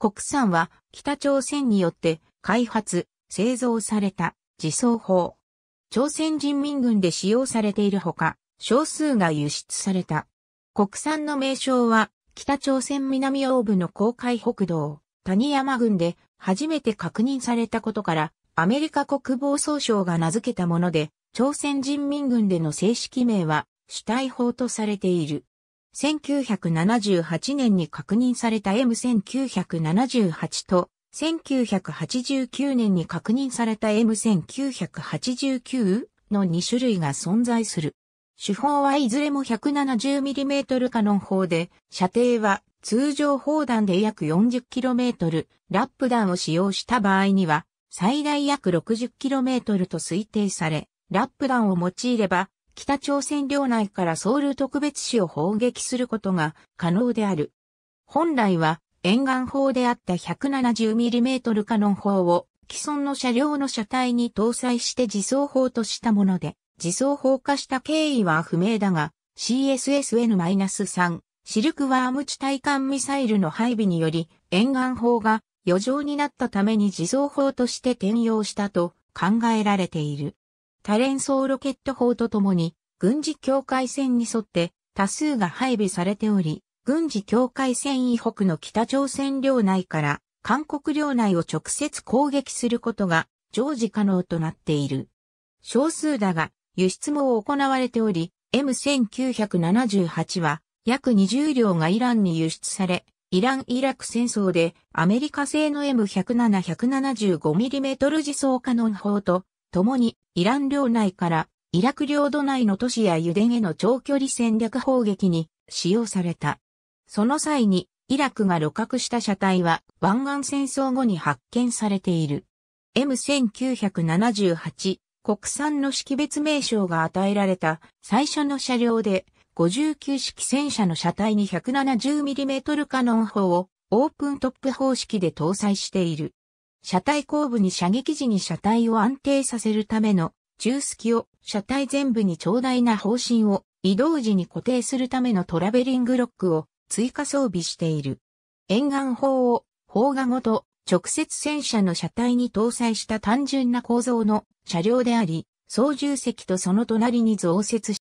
国産は北朝鮮によって開発、製造された自走砲。朝鮮人民軍で使用されているほか、少数が輸出された。国産の名称は北朝鮮南央部の公海北道、谷山郡で初めて確認されたことから、アメリカ国防総省が名付けたもので、朝鮮人民軍での正式名は主体法とされている。1978年に確認された M1978 と、1989年に確認された M1989 の2種類が存在する。手法はいずれも 170mm カノン砲で、射程は通常砲弾で約 40km、ラップ弾を使用した場合には、最大約 60km と推定され、ラップ弾を用いれば、北朝鮮領内からソウル特別市を砲撃することが可能である。本来は沿岸砲であった 170mm カノン砲を既存の車両の車体に搭載して自走砲としたもので、自走砲化した経緯は不明だが、CSSN-3 シルクワーム地対艦ミサイルの配備により沿岸砲が余剰になったために自走砲として転用したと考えられている。多連装ロケット砲とともに、軍事境界線に沿って多数が配備されており、軍事境界線以北の北朝鮮領内から韓国領内を直接攻撃することが常時可能となっている。少数だが輸出も行われており、M1978 は約20両がイランに輸出され、イラン・イラク戦争でアメリカ製の M107-175mm 自走可能砲と共にイラン領内からイラク領土内の都市や油田への長距離戦略砲撃に使用された。その際にイラクが露獲した車体は湾岸戦争後に発見されている。M1978 国産の識別名称が与えられた最初の車両で59式戦車の車体に 170mm カノン砲をオープントップ方式で搭載している。車体後部に射撃時に車体を安定させるための中隙を車体全部に長大な方針を移動時に固定するためのトラベリングロックを追加装備している。沿岸砲を砲画ごと直接戦車の車体に搭載した単純な構造の車両であり、操縦席とその隣に増設し、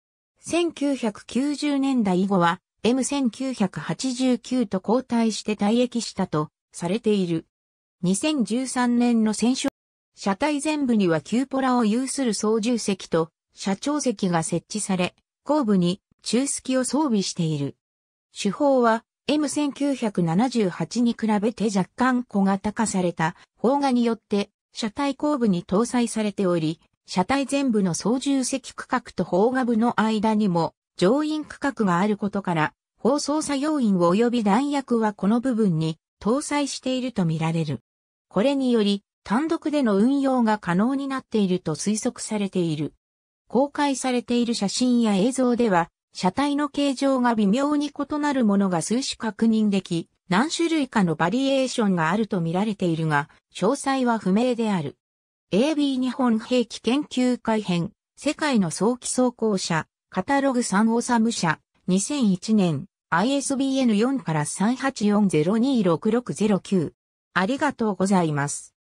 1990年代以後は M1989 と交代して退役したとされている。2013年の選手、車体全部にはキューポラを有する操縦席と車長席が設置され、後部に中隙を装備している。手法は M1978 に比べて若干小型化された砲画によって車体後部に搭載されており、車体全部の操縦席区画と砲画部の間にも乗員区画があることから、放送作業員及び弾薬はこの部分に搭載しているとみられる。これにより、単独での運用が可能になっていると推測されている。公開されている写真や映像では、車体の形状が微妙に異なるものが数種確認でき、何種類かのバリエーションがあると見られているが、詳細は不明である。AB 日本兵器研究会編、世界の早期走行車、カタログ3オサム社、2001年、ISBN4 から384026609。ありがとうございます。